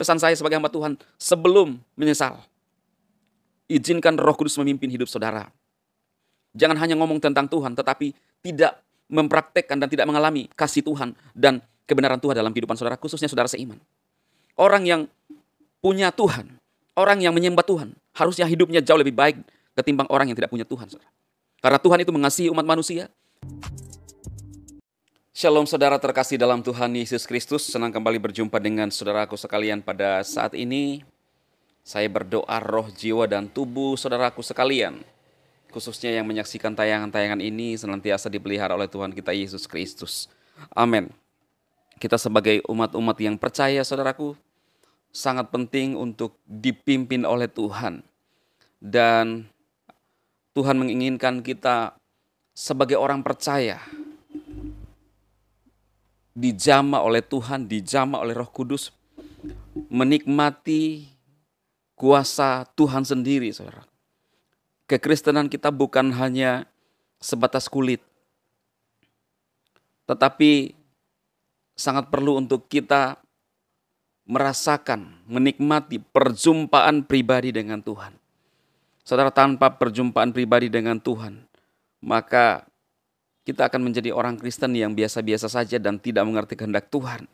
Pesan saya sebagai hamba Tuhan, sebelum menyesal, izinkan roh kudus memimpin hidup saudara. Jangan hanya ngomong tentang Tuhan, tetapi tidak mempraktekkan dan tidak mengalami kasih Tuhan dan kebenaran Tuhan dalam kehidupan saudara, khususnya saudara seiman. Orang yang punya Tuhan, orang yang menyembah Tuhan, harusnya hidupnya jauh lebih baik ketimbang orang yang tidak punya Tuhan. Saudara. Karena Tuhan itu mengasihi umat manusia. Shalom saudara terkasih dalam Tuhan Yesus Kristus. Senang kembali berjumpa dengan saudaraku sekalian pada saat ini. Saya berdoa roh jiwa dan tubuh saudaraku sekalian. Khususnya yang menyaksikan tayangan-tayangan ini senantiasa dipelihara oleh Tuhan kita Yesus Kristus. Amin. Kita sebagai umat-umat yang percaya saudaraku sangat penting untuk dipimpin oleh Tuhan. Dan Tuhan menginginkan kita sebagai orang percaya dijama oleh Tuhan, dijama oleh Roh Kudus, menikmati kuasa Tuhan sendiri, saudara. Kekristenan kita bukan hanya sebatas kulit, tetapi sangat perlu untuk kita merasakan, menikmati perjumpaan pribadi dengan Tuhan. Saudara, tanpa perjumpaan pribadi dengan Tuhan, maka kita akan menjadi orang Kristen yang biasa-biasa saja dan tidak mengerti kehendak Tuhan.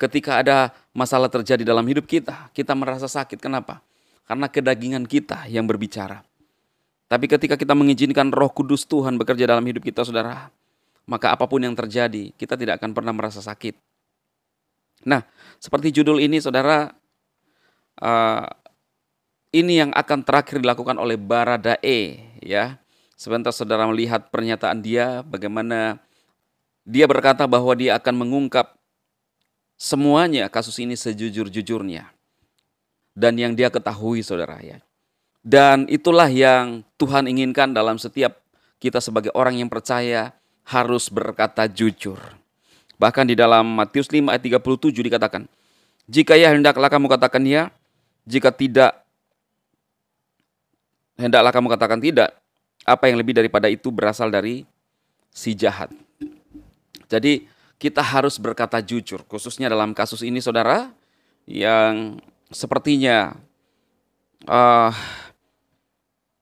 Ketika ada masalah terjadi dalam hidup kita, kita merasa sakit. Kenapa? Karena kedagingan kita yang berbicara. Tapi ketika kita mengizinkan Roh Kudus Tuhan bekerja dalam hidup kita, saudara, maka apapun yang terjadi, kita tidak akan pernah merasa sakit. Nah, seperti judul ini, saudara, eh, ini yang akan terakhir dilakukan oleh Baradae, ya Sebentar saudara melihat pernyataan dia, bagaimana dia berkata bahwa dia akan mengungkap semuanya kasus ini sejujur-jujurnya. Dan yang dia ketahui saudara ya. Dan itulah yang Tuhan inginkan dalam setiap kita sebagai orang yang percaya harus berkata jujur. Bahkan di dalam Matius 5 ayat 37 dikatakan, Jika ya hendaklah kamu katakan ya, jika tidak hendaklah kamu katakan tidak, apa yang lebih daripada itu berasal dari si jahat. Jadi kita harus berkata jujur, khususnya dalam kasus ini saudara yang sepertinya uh,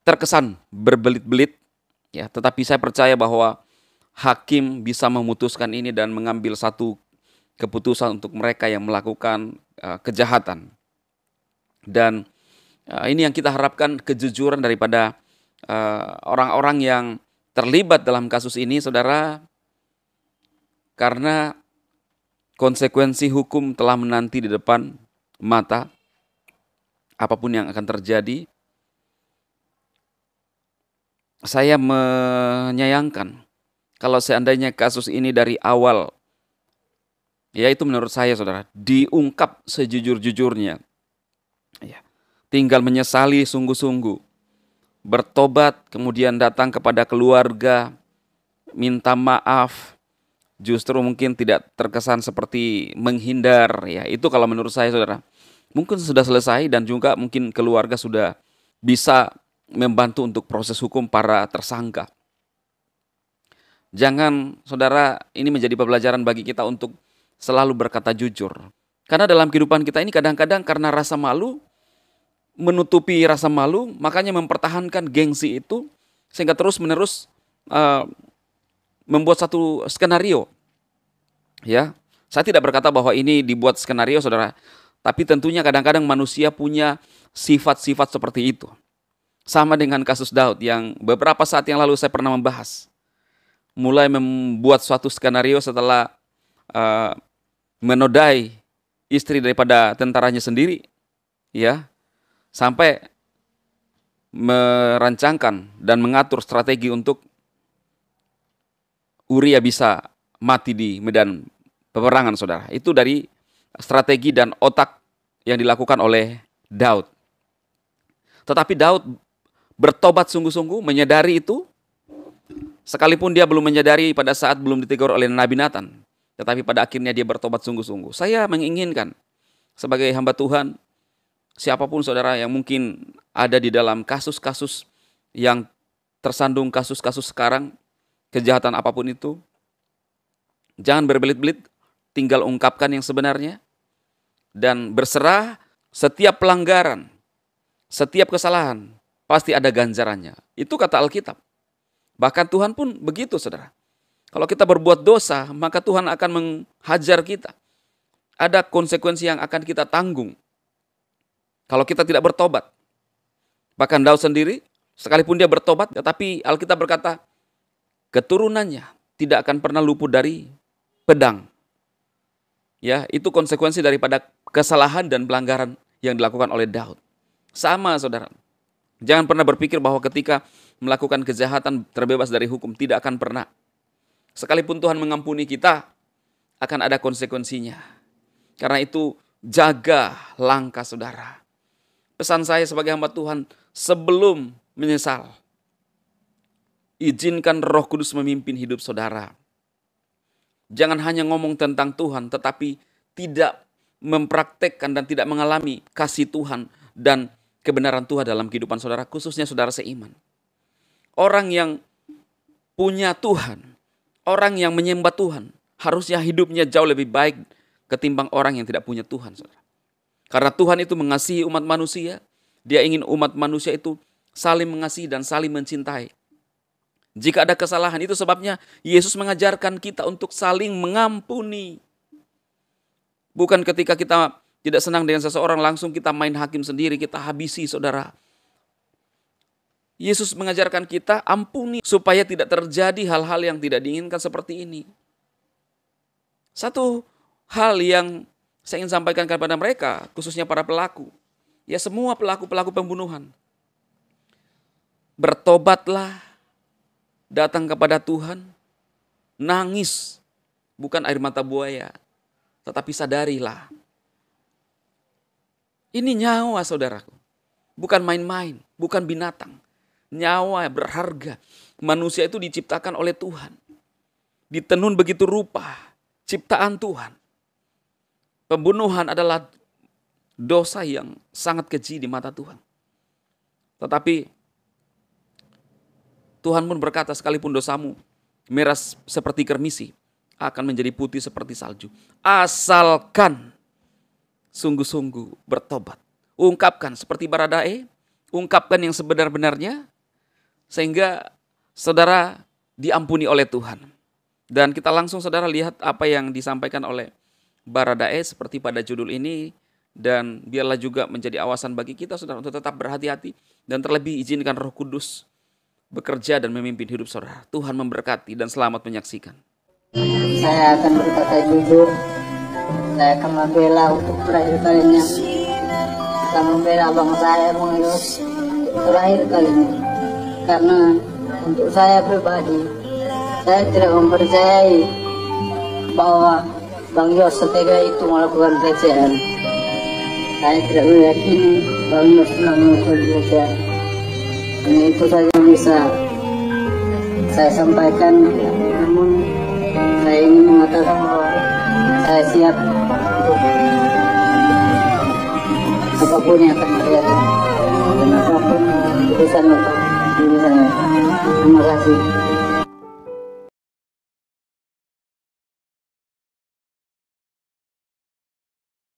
terkesan berbelit-belit ya, tetapi saya percaya bahwa hakim bisa memutuskan ini dan mengambil satu keputusan untuk mereka yang melakukan uh, kejahatan. Dan uh, ini yang kita harapkan kejujuran daripada Eh, orang-orang yang terlibat dalam kasus ini, saudara, karena konsekuensi hukum telah menanti di depan mata, apapun yang akan terjadi, saya menyayangkan kalau seandainya kasus ini dari awal, ya itu menurut saya saudara, diungkap sejujur-jujurnya, ya, tinggal menyesali sungguh-sungguh, bertobat, kemudian datang kepada keluarga, minta maaf, justru mungkin tidak terkesan seperti menghindar ya. Itu kalau menurut saya Saudara. Mungkin sudah selesai dan juga mungkin keluarga sudah bisa membantu untuk proses hukum para tersangka. Jangan Saudara, ini menjadi pembelajaran bagi kita untuk selalu berkata jujur. Karena dalam kehidupan kita ini kadang-kadang karena rasa malu menutupi rasa malu, makanya mempertahankan gengsi itu sehingga terus-menerus uh, membuat satu skenario. Ya, saya tidak berkata bahwa ini dibuat skenario, saudara. Tapi tentunya kadang-kadang manusia punya sifat-sifat seperti itu. Sama dengan kasus Daud yang beberapa saat yang lalu saya pernah membahas. Mulai membuat suatu skenario setelah uh, menodai istri daripada tentaranya sendiri. Ya, sampai merancangkan dan mengatur strategi untuk Uria bisa mati di medan peperangan saudara. Itu dari strategi dan otak yang dilakukan oleh Daud. Tetapi Daud bertobat sungguh-sungguh, menyadari itu, sekalipun dia belum menyadari pada saat belum ditegur oleh Nabi Nathan. Tetapi pada akhirnya dia bertobat sungguh-sungguh. Saya menginginkan sebagai hamba Tuhan, siapapun saudara yang mungkin ada di dalam kasus-kasus yang tersandung kasus-kasus sekarang, kejahatan apapun itu, jangan berbelit-belit, tinggal ungkapkan yang sebenarnya dan berserah setiap pelanggaran, setiap kesalahan pasti ada ganjarannya. Itu kata Alkitab. Bahkan Tuhan pun begitu, saudara. Kalau kita berbuat dosa, maka Tuhan akan menghajar kita. Ada konsekuensi yang akan kita tanggung. Kalau kita tidak bertobat. Bahkan Daud sendiri, sekalipun dia bertobat, tetapi Alkitab berkata, keturunannya tidak akan pernah luput dari pedang. Ya, itu konsekuensi daripada kesalahan dan pelanggaran yang dilakukan oleh Daud. Sama saudara. Jangan pernah berpikir bahwa ketika melakukan kejahatan terbebas dari hukum tidak akan pernah. Sekalipun Tuhan mengampuni kita, akan ada konsekuensinya. Karena itu jaga langkah saudara. Pesan saya sebagai hamba Tuhan sebelum menyesal. Izinkan Roh Kudus memimpin hidup saudara. Jangan hanya ngomong tentang Tuhan tetapi tidak mempraktekkan dan tidak mengalami kasih Tuhan dan kebenaran Tuhan dalam kehidupan saudara khususnya saudara seiman. Orang yang punya Tuhan, orang yang menyembah Tuhan, harusnya hidupnya jauh lebih baik ketimbang orang yang tidak punya Tuhan, saudara. Karena Tuhan itu mengasihi umat manusia, dia ingin umat manusia itu saling mengasihi dan saling mencintai. Jika ada kesalahan, itu sebabnya Yesus mengajarkan kita untuk saling mengampuni. Bukan ketika kita tidak senang dengan seseorang, langsung kita main hakim sendiri, kita habisi saudara. Yesus mengajarkan kita ampuni supaya tidak terjadi hal-hal yang tidak diinginkan seperti ini. Satu hal yang saya ingin sampaikan kepada mereka, khususnya para pelaku, ya semua pelaku-pelaku pembunuhan. Bertobatlah, datang kepada Tuhan, nangis, bukan air mata buaya, tetapi sadarilah. Ini nyawa saudaraku, bukan main-main, bukan binatang. Nyawa berharga, manusia itu diciptakan oleh Tuhan. Ditenun begitu rupa, ciptaan Tuhan. Pembunuhan adalah dosa yang sangat keji di mata Tuhan. Tetapi Tuhan pun berkata sekalipun dosamu merah seperti kermisi akan menjadi putih seperti salju. Asalkan sungguh-sungguh bertobat. Ungkapkan seperti baradae, ungkapkan yang sebenar-benarnya sehingga saudara diampuni oleh Tuhan. Dan kita langsung saudara lihat apa yang disampaikan oleh Baradae seperti pada judul ini dan biarlah juga menjadi awasan bagi kita saudara untuk tetap berhati-hati dan terlebih izinkan Roh Kudus bekerja dan memimpin hidup saudara. Tuhan memberkati dan selamat menyaksikan. Saya akan berkata jujur, saya akan membela untuk terakhir kalinya. Saya membela abang saya, Bang terakhir kalinya. Karena untuk saya pribadi, saya tidak mempercayai bahwa Bang Yos setega itu melakukan pelecehan. Saya tidak meyakini Bang Yos telah melakukan pelecehan. Ini itu saja yang bisa saya sampaikan. Namun saya ingin mengatakan bahwa saya siap untuk apapun yang akan terjadi dan apapun urusan Bapak. Terima kasih.